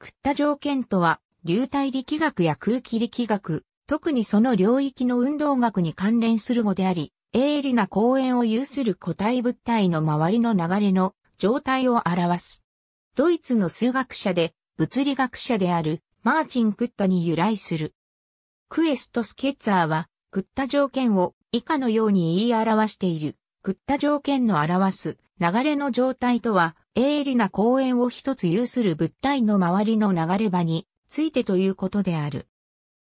食った条件とは、流体力学や空気力学、特にその領域の運動学に関連する語であり、鋭利な公園を有する個体物体の周りの流れの状態を表す。ドイツの数学者で物理学者であるマーチン・クッタに由来する。クエスト・スケッツァーは、クッタ条件を以下のように言い表している。食った条件の表す流れの状態とは、鋭利な公園を一つ有する物体の周りの流れ場についてということである。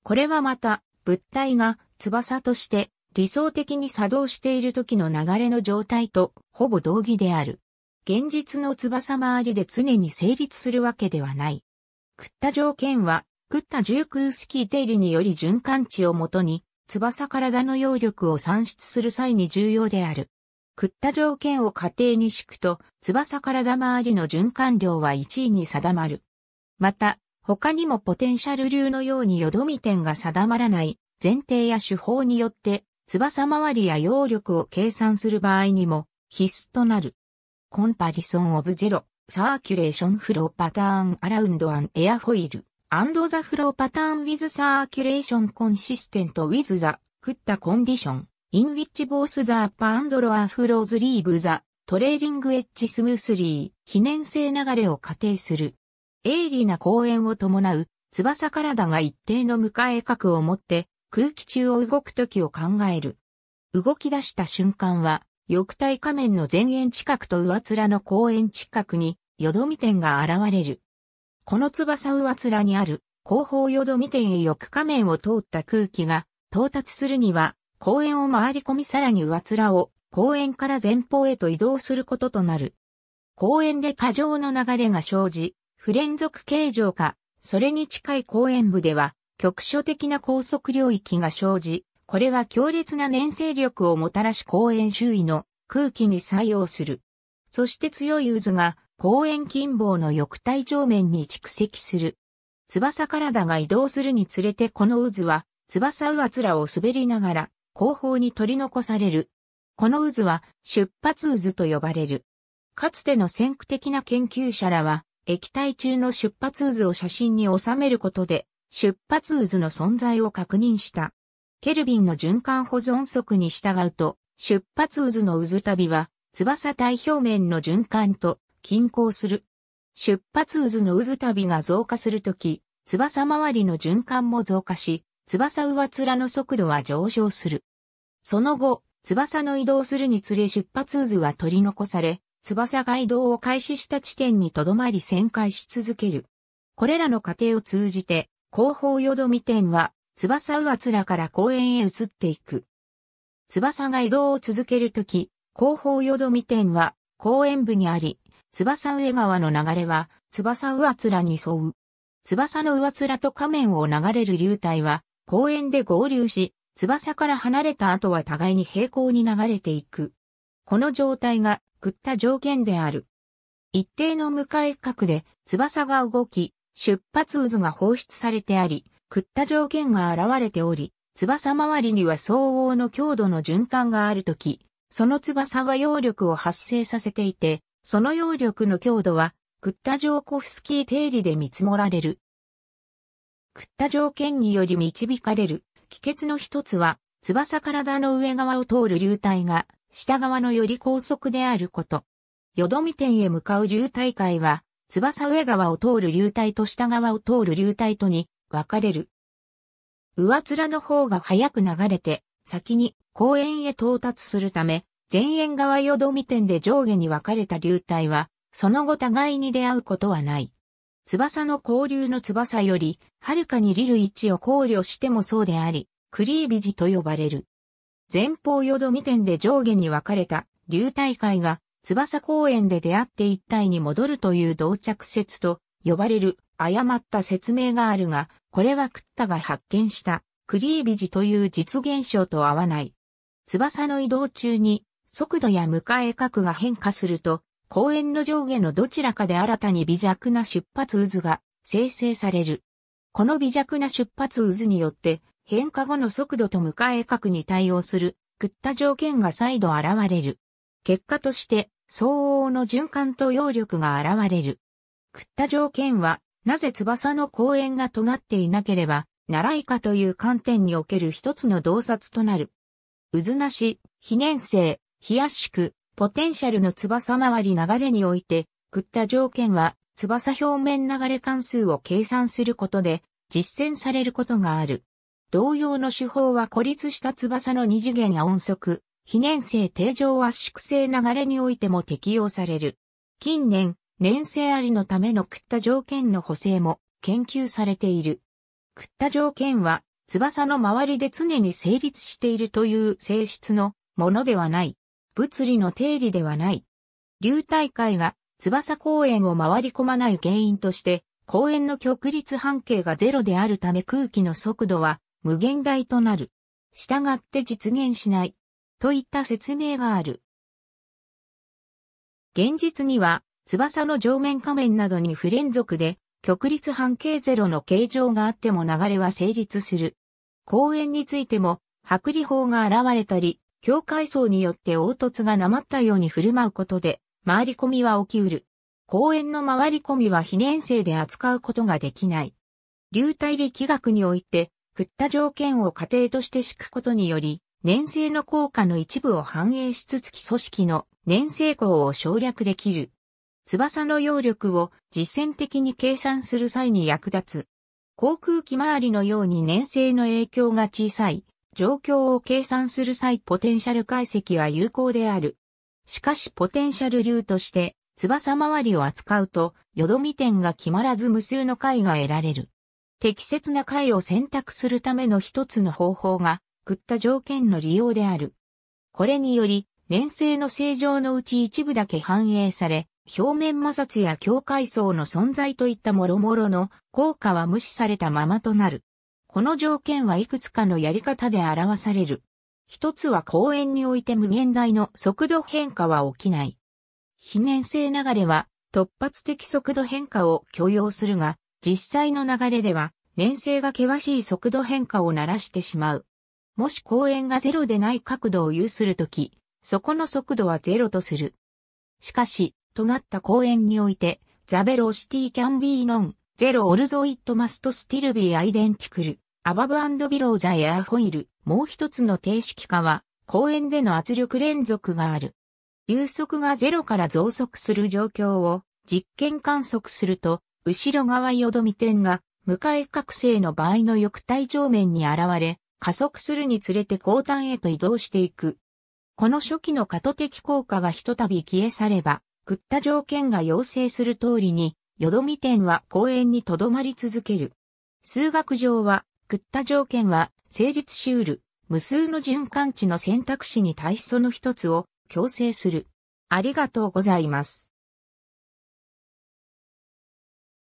これはまた、物体が翼として理想的に作動している時の流れの状態とほぼ同義である。現実の翼周りで常に成立するわけではない。食った条件は、食った重空スキー定理により循環値をもとに、翼体の揚力を算出する際に重要である。食った条件を仮定に敷くと、翼から体周りの循環量は1位に定まる。また、他にもポテンシャル流のように淀み点が定まらない前提や手法によって、翼周りや揚力を計算する場合にも必須となる。コンパリソンオブゼロ、サーキュレーションフローパターンアラウンドアンエアホォイル、アンドザフローパターンウィズサーキュレーションコンシステントウィズザ、クッタコンディション。in which both the upper and lower flows leave the t r a i n g edge smoothly 性流れを仮定する。鋭利な公園を伴う翼体が一定の迎え角を持って空気中を動くときを考える。動き出した瞬間は、翼体仮面の前縁近くと上面の後園近くに、よどみ点が現れる。この翼上面にある後方よどみ点へ翼仮面を通った空気が到達するには、公園を回り込みさらに上面を公園から前方へと移動することとなる。公園で過剰の流れが生じ、不連続形状か、それに近い公園部では、局所的な高速領域が生じ、これは強烈な粘性力をもたらし公園周囲の空気に作用する。そして強い渦が公園近傍の翼体上面に蓄積する。翼体が移動するにつれてこの渦は翼上面を滑りながら後方に取り残される。この渦は出発渦と呼ばれる。かつての先駆的な研究者らは、液体中の出発渦を写真に収めることで、出発渦の存在を確認した。ケルビンの循環保存則に従うと、出発渦の渦旅は、翼体表面の循環と均衡する。出発渦の渦旅が増加するとき、翼周りの循環も増加し、翼上面の速度は上昇する。その後、翼の移動するにつれ出発渦は取り残され、翼が移動を開始した地点にとどまり旋回し続ける。これらの過程を通じて、後方よどみ点は、翼上面から公園へ移っていく。翼が移動を続けるとき、後方よどみ点は、公園部にあり、翼上川の流れは、翼上面に沿う。翼の上面と下面を流れる流体は、公園で合流し、翼から離れた後は互いに平行に流れていく。この状態が、食った条件である。一定の向かい角で、翼が動き、出発渦が放出されてあり、食った条件が現れており、翼周りには相応の強度の循環があるとき、その翼は揚力を発生させていて、その揚力の強度は、クッタジョーコフスキー定理で見積もられる。クッタ条件により導かれる帰結の一つは、翼体の上側を通る流体が、下側のより高速であること。淀どみ点へ向かう流体界は、翼上側を通る流体と下側を通る流体とに分かれる。上面の方が早く流れて、先に公園へ到達するため、前縁側淀どみ点で上下に分かれた流体は、その後互いに出会うことはない。翼の交流の翼より、はるかにリル位置を考慮してもそうであり、クリービジと呼ばれる。前方よどみ点で上下に分かれた流体会が翼公園で出会って一体に戻るという同着説と呼ばれる誤った説明があるが、これはクッタが発見したクリービジという実現象と合わない。翼の移動中に速度や向かえ角が変化すると、公園の上下のどちらかで新たに微弱な出発渦が生成される。この微弱な出発渦によって変化後の速度と向かえ角に対応する、食った条件が再度現れる。結果として、相応の循環と揚力が現れる。食った条件は、なぜ翼の公園が尖っていなければ、習いかという観点における一つの洞察となる。渦なし、非粘性、非圧縮、ポテンシャルの翼回り流れにおいて、食った条件は、翼表面流れ関数を計算することで、実践されることがある。同様の手法は孤立した翼の二次元や音速、非粘性定常圧縮性流れにおいても適用される。近年、粘性ありのための食った条件の補正も研究されている。食った条件は、翼の周りで常に成立しているという性質のものではない。物理の定理ではない。流体界が翼公園を回り込まない原因として、公園の極率半径がゼロであるため空気の速度は無限大となる。従って実現しない。といった説明がある。現実には、翼の上面仮面などに不連続で、極率半径ゼロの形状があっても流れは成立する。公園についても、薄利法が現れたり、境界層によって凹凸がなまったように振る舞うことで、回り込みは起きうる。公園の回り込みは非粘性で扱うことができない。流体力学において、振った条件を過程として敷くことにより、粘性の効果の一部を反映しつつ組織の粘性項を省略できる。翼の揚力を実践的に計算する際に役立つ。航空機周りのように粘性の影響が小さい状況を計算する際ポテンシャル解析は有効である。しかしポテンシャル流として翼周りを扱うと、よどみ点が決まらず無数の解が得られる。適切な回を選択するための一つの方法が、食った条件の利用である。これにより、粘性の正常のうち一部だけ反映され、表面摩擦や境界層の存在といった諸々の効果は無視されたままとなる。この条件はいくつかのやり方で表される。一つは公園において無限大の速度変化は起きない。非粘性流れは突発的速度変化を許容するが、実際の流れでは、粘性が険しい速度変化を鳴らしてしまう。もし公円がゼロでない角度を有するとき、そこの速度はゼロとする。しかし、尖った公円において、ザベロシティキャンビーノン、ゼロオルゾイットマストスティルビーアイデンティクル、アバブアンドビローザエアホイル、もう一つの定式化は、公円での圧力連続がある。流速がゼロから増速する状況を実験観測すると、後ろ側どみ点が、向かい角性の場合の翼体上面に現れ、加速するにつれて後端へと移動していく。この初期の過渡的効果がひとたび消え去れば、食った条件が要請する通りに、どみ点は公園に留まり続ける。数学上は、食った条件は成立しうる、無数の循環値の選択肢に対しその一つを強制する。ありがとうございます。